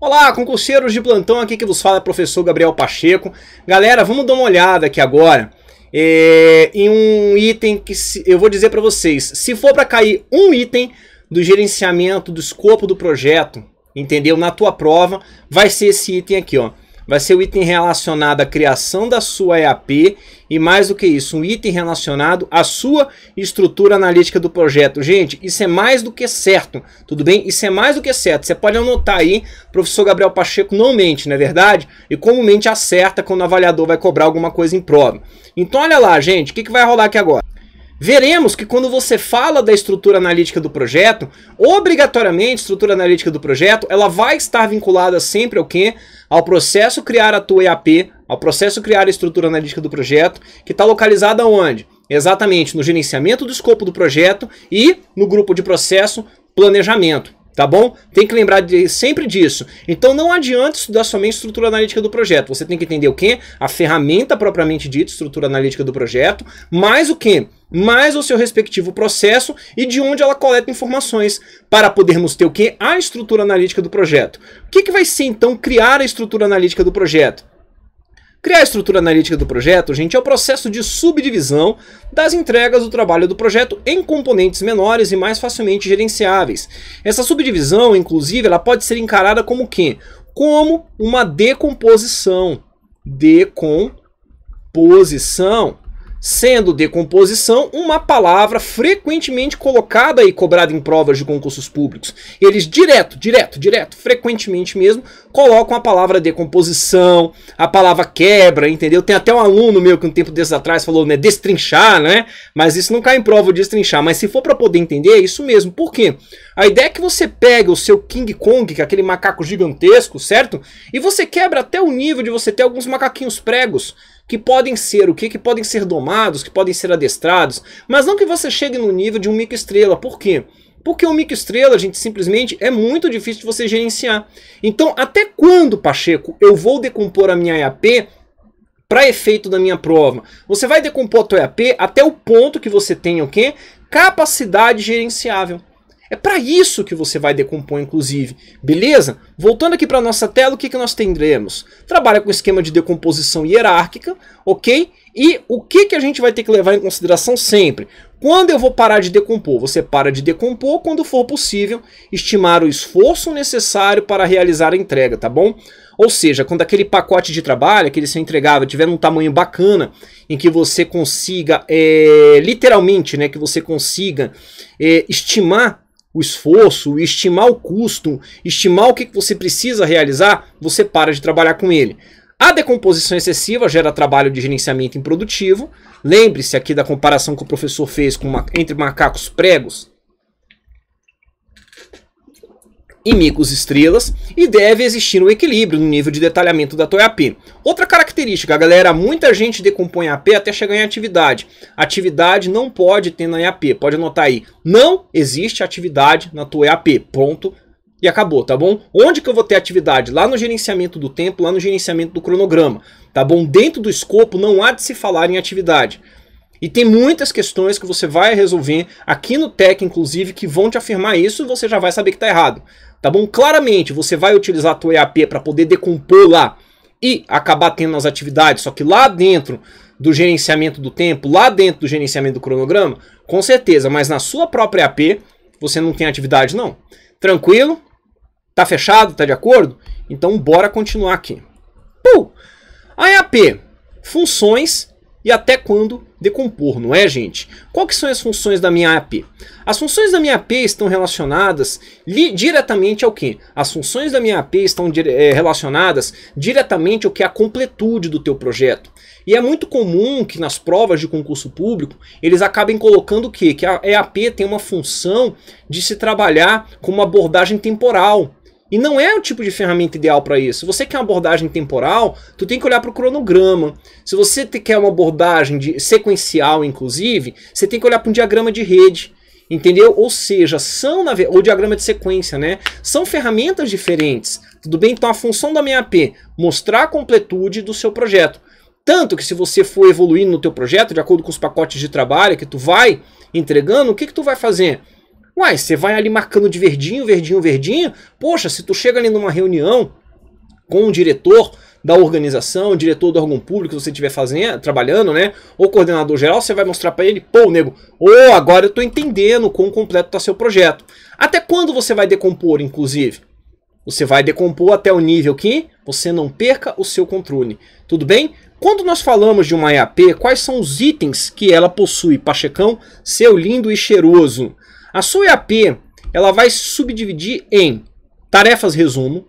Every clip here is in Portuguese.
Olá, concurseiros de plantão, aqui que vos fala é o professor Gabriel Pacheco. Galera, vamos dar uma olhada aqui agora é, em um item que se, eu vou dizer para vocês. Se for para cair um item do gerenciamento do escopo do projeto, entendeu? Na tua prova, vai ser esse item aqui, ó vai ser o item relacionado à criação da sua EAP e mais do que isso, um item relacionado à sua estrutura analítica do projeto. Gente, isso é mais do que certo, tudo bem? Isso é mais do que certo. Você pode anotar aí, professor Gabriel Pacheco não mente, não é verdade? E comumente acerta quando o avaliador vai cobrar alguma coisa em prova. Então olha lá, gente, o que, que vai rolar aqui agora? Veremos que quando você fala da estrutura analítica do projeto, obrigatoriamente a estrutura analítica do projeto, ela vai estar vinculada sempre ao quê? Ao processo criar a tua EAP, ao processo criar a estrutura analítica do projeto, que está localizada onde? Exatamente, no gerenciamento do escopo do projeto e no grupo de processo planejamento tá bom? Tem que lembrar de, sempre disso. Então não adianta estudar somente estrutura analítica do projeto. Você tem que entender o que? A ferramenta propriamente dita, estrutura analítica do projeto, mais o que? mais o seu respectivo processo e de onde ela coleta informações, para podermos ter o que? A estrutura analítica do projeto. O que, que vai ser então criar a estrutura analítica do projeto? Criar a estrutura analítica do projeto, gente, é o processo de subdivisão das entregas do trabalho do projeto em componentes menores e mais facilmente gerenciáveis. Essa subdivisão, inclusive, ela pode ser encarada como que? Como uma decomposição. Decomposição sendo decomposição uma palavra frequentemente colocada e cobrada em provas de concursos públicos. Eles direto, direto, direto, frequentemente mesmo, colocam a palavra decomposição, a palavra quebra, entendeu? Tem até um aluno meu que um tempo desses atrás falou, né, destrinchar, né? Mas isso não cai em prova de destrinchar, mas se for para poder entender, é isso mesmo. Por quê? A ideia é que você pega o seu King Kong, que é aquele macaco gigantesco, certo? E você quebra até o nível de você ter alguns macaquinhos pregos que podem ser o quê? Que podem ser domados, que podem ser adestrados, mas não que você chegue no nível de um microestrela. Por quê? Porque o microestrela, gente, simplesmente é muito difícil de você gerenciar. Então, até quando, Pacheco, eu vou decompor a minha EAP para efeito da minha prova? Você vai decompor a tua EAP até o ponto que você tenha o quê? Capacidade gerenciável. É para isso que você vai decompor, inclusive. Beleza? Voltando aqui para nossa tela, o que, que nós tendremos? Trabalha com esquema de decomposição hierárquica, ok? E o que, que a gente vai ter que levar em consideração sempre? Quando eu vou parar de decompor? Você para de decompor quando for possível estimar o esforço necessário para realizar a entrega, tá bom? Ou seja, quando aquele pacote de trabalho, aquele seu entregável, tiver um tamanho bacana, em que você consiga, é, literalmente, né, que você consiga é, estimar o esforço, estimar o custo, estimar o que você precisa realizar, você para de trabalhar com ele. A decomposição excessiva gera trabalho de gerenciamento improdutivo. Lembre-se aqui da comparação que o professor fez com uma, entre macacos pregos. e estrelas e deve existir um equilíbrio no nível de detalhamento da Toy AP. Outra característica, galera, muita gente decompõe AP até chegar em atividade. Atividade não pode ter na EAP, pode anotar aí. Não existe atividade na Toy AP, ponto. E acabou, tá bom? Onde que eu vou ter atividade? Lá no gerenciamento do tempo, lá no gerenciamento do cronograma, tá bom? Dentro do escopo não há de se falar em atividade. E tem muitas questões que você vai resolver aqui no TEC, inclusive, que vão te afirmar isso e você já vai saber que está errado tá bom? Claramente você vai utilizar a tua EAP para poder decompor lá e acabar tendo as atividades, só que lá dentro do gerenciamento do tempo, lá dentro do gerenciamento do cronograma, com certeza, mas na sua própria EAP, você não tem atividade não. Tranquilo? Tá fechado? Tá de acordo? Então bora continuar aqui. Pum! A EAP, funções e até quando decompor, não é, gente? Quais são as funções da minha AP? As funções da minha AP estão relacionadas diretamente ao que? As funções da minha AP estão é, relacionadas diretamente ao que é a completude do teu projeto. E é muito comum que nas provas de concurso público eles acabem colocando o quê? Que a EAP é tem uma função de se trabalhar com uma abordagem temporal. E não é o tipo de ferramenta ideal para isso. Se você quer uma abordagem temporal, tu tem que olhar para o cronograma. Se você quer uma abordagem de, sequencial, inclusive, você tem que olhar para um diagrama de rede. Entendeu? Ou seja, são ou diagrama de sequência, né? São ferramentas diferentes. Tudo bem? Então a função da MAP mostrar a completude do seu projeto. Tanto que se você for evoluindo no teu projeto, de acordo com os pacotes de trabalho que tu vai entregando, o que, que tu vai fazer? Uai, você vai ali marcando de verdinho, verdinho, verdinho. Poxa, se tu chega ali numa reunião com o diretor da organização, diretor do órgão público que você estiver fazendo, trabalhando, né? Ou coordenador geral, você vai mostrar para ele, pô, nego, ou oh, agora eu tô entendendo quão completo tá seu projeto. Até quando você vai decompor, inclusive? Você vai decompor até o nível que você não perca o seu controle. Tudo bem? Quando nós falamos de uma EAP, quais são os itens que ela possui? Pachecão, seu lindo e cheiroso. A sua EAP ela vai se subdividir em tarefas resumo,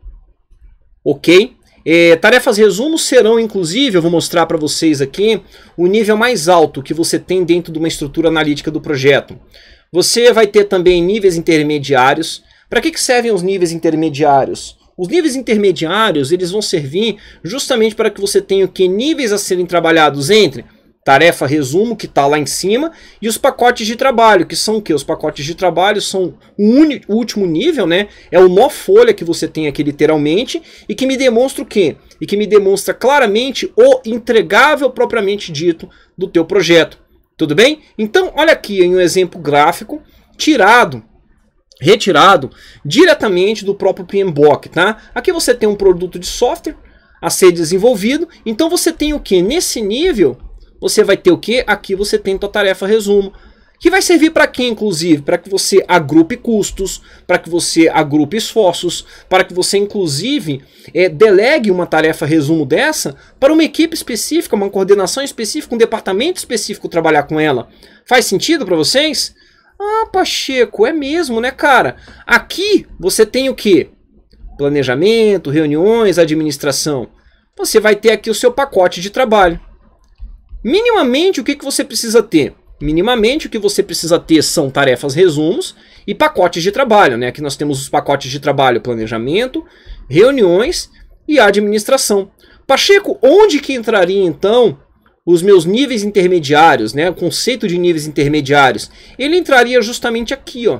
ok? É, tarefas resumo serão, inclusive, eu vou mostrar para vocês aqui, o nível mais alto que você tem dentro de uma estrutura analítica do projeto. Você vai ter também níveis intermediários. Para que, que servem os níveis intermediários? Os níveis intermediários eles vão servir justamente para que você tenha que níveis a serem trabalhados entre tarefa resumo, que está lá em cima, e os pacotes de trabalho, que são o que? Os pacotes de trabalho são o, o último nível, né? É o nó folha que você tem aqui literalmente, e que me demonstra o que E que me demonstra claramente o entregável propriamente dito do teu projeto. Tudo bem? Então, olha aqui em um exemplo gráfico tirado retirado diretamente do próprio PMBOK, tá? Aqui você tem um produto de software a ser desenvolvido, então você tem o que? Nesse nível, você vai ter o que? Aqui você tem tua tarefa resumo, que vai servir para quem, inclusive? Para que você agrupe custos, para que você agrupe esforços, para que você, inclusive, é, delegue uma tarefa resumo dessa para uma equipe específica, uma coordenação específica, um departamento específico trabalhar com ela. Faz sentido para vocês? Ah, Pacheco, é mesmo, né, cara? Aqui você tem o que? Planejamento, reuniões, administração. Você vai ter aqui o seu pacote de trabalho. Minimamente, o que, que você precisa ter? Minimamente, o que você precisa ter são tarefas resumos e pacotes de trabalho. Né? Aqui nós temos os pacotes de trabalho, planejamento, reuniões e administração. Pacheco, onde que entraria então os meus níveis intermediários, né? O conceito de níveis intermediários, ele entraria justamente aqui, ó.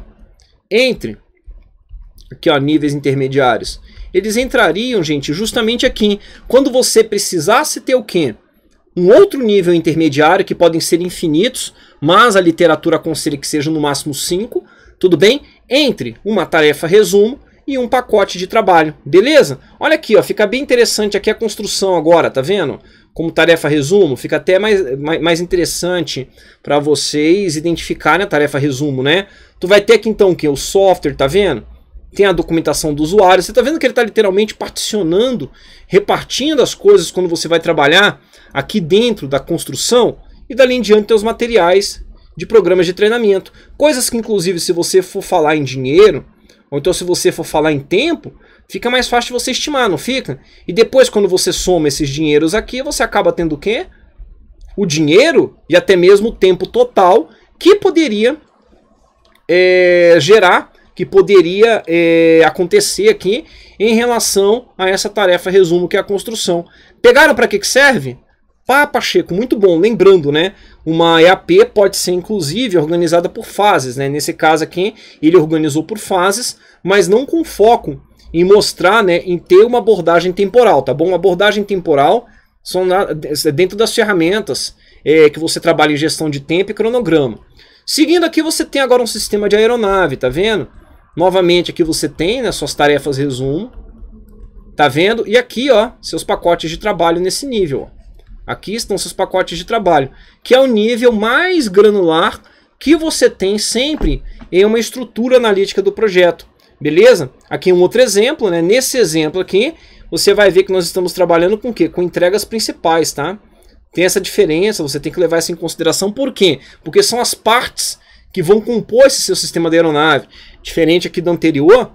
Entre aqui, ó, níveis intermediários. Eles entrariam, gente, justamente aqui. Quando você precisasse ter o quê? um outro nível intermediário, que podem ser infinitos, mas a literatura aconselha que sejam no máximo cinco, tudo bem? Entre uma tarefa resumo e um pacote de trabalho, beleza? Olha aqui, ó, fica bem interessante aqui a construção agora, tá vendo? Como tarefa resumo, fica até mais, mais, mais interessante para vocês identificarem a tarefa resumo, né? Tu vai ter aqui então o que? O software, tá vendo? tem a documentação do usuário. Você tá vendo que ele está literalmente particionando, repartindo as coisas quando você vai trabalhar aqui dentro da construção e dali em diante tem os materiais de programas de treinamento. Coisas que, inclusive, se você for falar em dinheiro, ou então se você for falar em tempo, fica mais fácil você estimar, não fica? E depois, quando você soma esses dinheiros aqui, você acaba tendo o quê? O dinheiro e até mesmo o tempo total que poderia é, gerar, que poderia é, acontecer aqui em relação a essa tarefa resumo que é a construção. Pegaram para que, que serve? Pá, Pacheco, muito bom. Lembrando, né? Uma EAP pode ser, inclusive, organizada por fases. Né? Nesse caso aqui, ele organizou por fases, mas não com foco em mostrar, né, em ter uma abordagem temporal, tá bom? Uma abordagem temporal são na, é dentro das ferramentas é, que você trabalha em gestão de tempo e cronograma. Seguindo aqui, você tem agora um sistema de aeronave, tá vendo? Novamente aqui você tem né, suas tarefas resumo, tá vendo? E aqui, ó, seus pacotes de trabalho nesse nível, ó. Aqui estão seus pacotes de trabalho, que é o nível mais granular que você tem sempre em uma estrutura analítica do projeto. Beleza? Aqui um outro exemplo, né? Nesse exemplo aqui, você vai ver que nós estamos trabalhando com o quê? Com entregas principais, tá? Tem essa diferença, você tem que levar isso em consideração. Por quê? Porque são as partes que vão compor esse seu sistema de aeronave. Diferente aqui do anterior,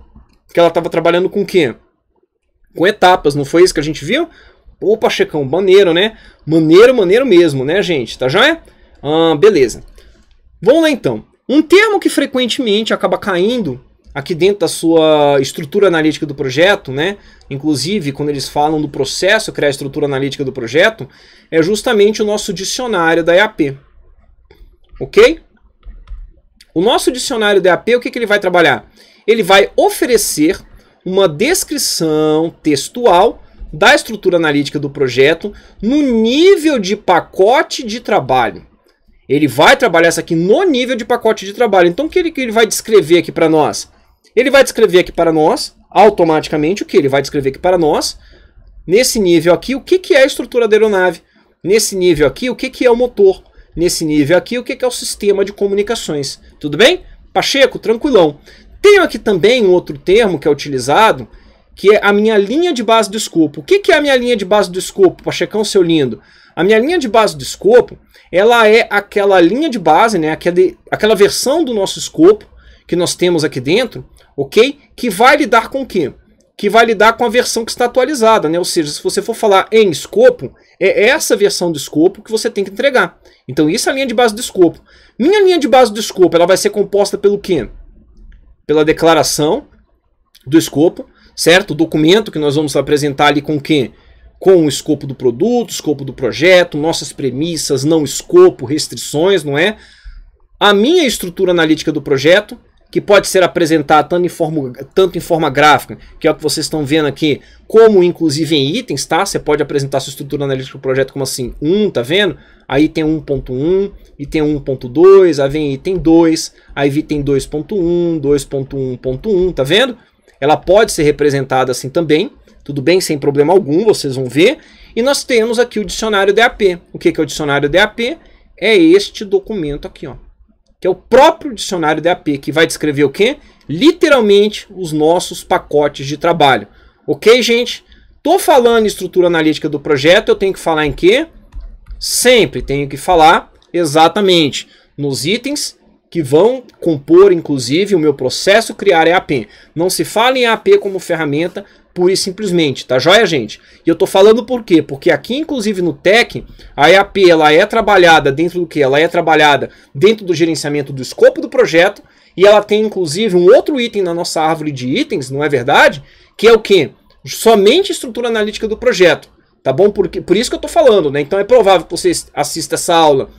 que ela estava trabalhando com o quê? Com etapas, não foi isso que a gente viu? Opa, Checão, maneiro, né? Maneiro, maneiro mesmo, né, gente? Tá joia? Ah, beleza. Vamos lá, então. Um termo que frequentemente acaba caindo aqui dentro da sua estrutura analítica do projeto, né? Inclusive, quando eles falam do processo, criar a estrutura analítica do projeto, é justamente o nosso dicionário da EAP. Ok? O nosso dicionário da EAP, o que, que ele vai trabalhar? Ele vai oferecer uma descrição textual da estrutura analítica do projeto no nível de pacote de trabalho. Ele vai trabalhar isso aqui no nível de pacote de trabalho. Então, o que ele, que ele vai descrever aqui para nós? Ele vai descrever aqui para nós, automaticamente, o que ele vai descrever aqui para nós, nesse nível aqui, o que, que é a estrutura da aeronave, nesse nível aqui, o que, que é o motor, nesse nível aqui, o que, que é o sistema de comunicações. Tudo bem? Pacheco, tranquilão. Tenho aqui também um outro termo que é utilizado, que é a minha linha de base do escopo. O que, que é a minha linha de base do escopo, Pachecão, seu lindo? A minha linha de base do escopo, ela é aquela linha de base, né, aquela versão do nosso escopo que nós temos aqui dentro, ok? Que vai lidar com o quê? Que vai lidar com a versão que está atualizada, né? Ou seja, se você for falar em escopo, é essa versão do escopo que você tem que entregar. Então, isso é a linha de base do escopo. Minha linha de base do escopo, ela vai ser composta pelo quê? Pela declaração do escopo, certo? O documento que nós vamos apresentar ali com quem? Com o escopo do produto, escopo do projeto, nossas premissas, não escopo, restrições, não é? A minha estrutura analítica do projeto, que pode ser apresentada tanto em, forma, tanto em forma gráfica, que é o que vocês estão vendo aqui, como inclusive em itens, tá? Você pode apresentar sua estrutura analítica do projeto como assim, 1, tá vendo? Aí tem 1.1, item 1.2, aí vem item 2, aí item 2.1, 2.1.1, tá vendo? ela pode ser representada assim também, tudo bem, sem problema algum, vocês vão ver. E nós temos aqui o dicionário DAP. O que é o dicionário DAP? É este documento aqui, ó, que é o próprio dicionário DAP, que vai descrever o quê? Literalmente os nossos pacotes de trabalho. Ok, gente? Tô falando em estrutura analítica do projeto, eu tenho que falar em quê? Sempre tenho que falar exatamente nos itens que vão compor, inclusive, o meu processo criar EAP. Não se fala em EAP como ferramenta pura e simplesmente, tá joia, gente? E eu tô falando por quê? Porque aqui, inclusive, no TEC, a EAP ela é trabalhada dentro do que? Ela é trabalhada dentro do gerenciamento do escopo do projeto e ela tem, inclusive, um outro item na nossa árvore de itens, não é verdade? Que é o quê? Somente estrutura analítica do projeto, tá bom? Por, por isso que eu tô falando, né? Então é provável que você assista essa aula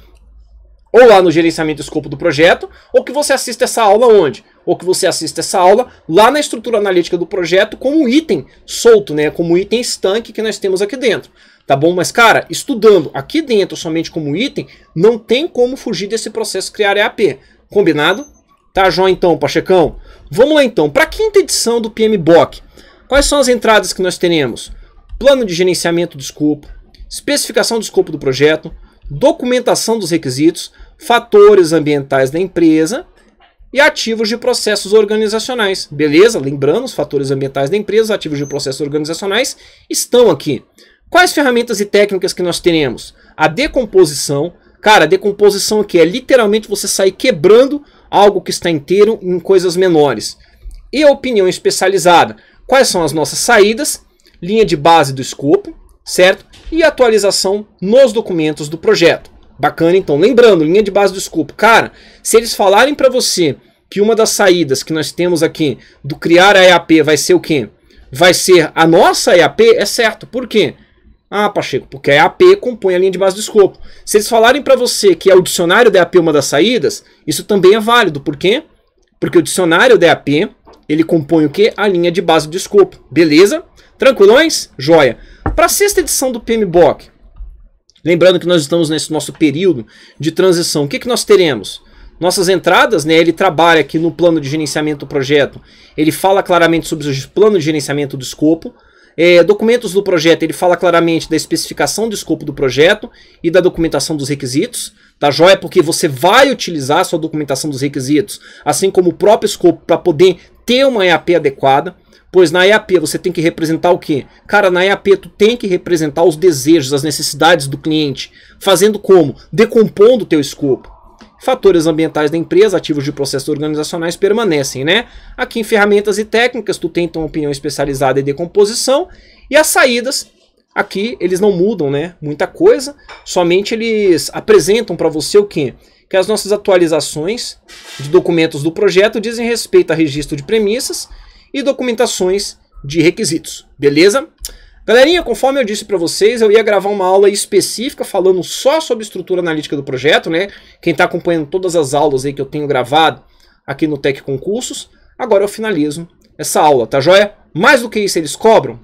ou lá no gerenciamento e escopo do projeto, ou que você assista essa aula onde? Ou que você assista essa aula lá na estrutura analítica do projeto como item solto, né? Como item estanque que nós temos aqui dentro. Tá bom? Mas, cara, estudando aqui dentro somente como item, não tem como fugir desse processo criar EAP. Combinado? Tá, João, então, Pachecão? Vamos lá, então. Para a quinta edição do PMBOK, quais são as entradas que nós teremos? Plano de gerenciamento do escopo, especificação do escopo do projeto, documentação dos requisitos, fatores ambientais da empresa e ativos de processos organizacionais. Beleza? Lembrando, os fatores ambientais da empresa, ativos de processos organizacionais estão aqui. Quais ferramentas e técnicas que nós teremos? A decomposição. Cara, a decomposição aqui é literalmente você sair quebrando algo que está inteiro em coisas menores. E a opinião especializada. Quais são as nossas saídas? Linha de base do escopo, certo? E atualização nos documentos do projeto. Bacana, então. Lembrando, linha de base do escopo. Cara, se eles falarem para você que uma das saídas que nós temos aqui do criar a EAP vai ser o quê? Vai ser a nossa EAP? É certo. Por quê? Ah, Pacheco, porque a EAP compõe a linha de base do escopo. Se eles falarem para você que é o dicionário da EAP uma das saídas, isso também é válido. Por quê? Porque o dicionário da EAP, ele compõe o quê? A linha de base do escopo. Beleza? Tranquilões? Joia. Para a sexta edição do PMBOK, lembrando que nós estamos nesse nosso período de transição, o que, que nós teremos? Nossas entradas, né, ele trabalha aqui no plano de gerenciamento do projeto, ele fala claramente sobre o plano de gerenciamento do escopo, é, documentos do projeto, ele fala claramente da especificação do escopo do projeto e da documentação dos requisitos. Tá joia? Porque você vai utilizar a sua documentação dos requisitos, assim como o próprio escopo, para poder ter uma EAP adequada. Pois na EAP você tem que representar o quê? Cara, na EAP tu tem que representar os desejos, as necessidades do cliente. Fazendo como? Decompondo o teu escopo. Fatores ambientais da empresa, ativos de processos organizacionais permanecem, né? Aqui em ferramentas e técnicas, tu tem então, uma opinião especializada e decomposição. E as saídas, aqui eles não mudam, né? Muita coisa, somente eles apresentam para você o quê? Que as nossas atualizações de documentos do projeto dizem respeito a registro de premissas, e documentações de requisitos. Beleza? Galerinha, conforme eu disse para vocês, eu ia gravar uma aula específica falando só sobre estrutura analítica do projeto, né? Quem está acompanhando todas as aulas aí que eu tenho gravado aqui no Tec Concursos, agora eu finalizo essa aula, tá joia? Mais do que isso, eles cobram?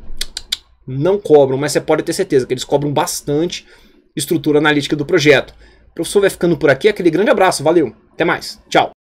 Não cobram, mas você pode ter certeza que eles cobram bastante estrutura analítica do projeto. O professor vai ficando por aqui, aquele grande abraço, valeu, até mais, tchau!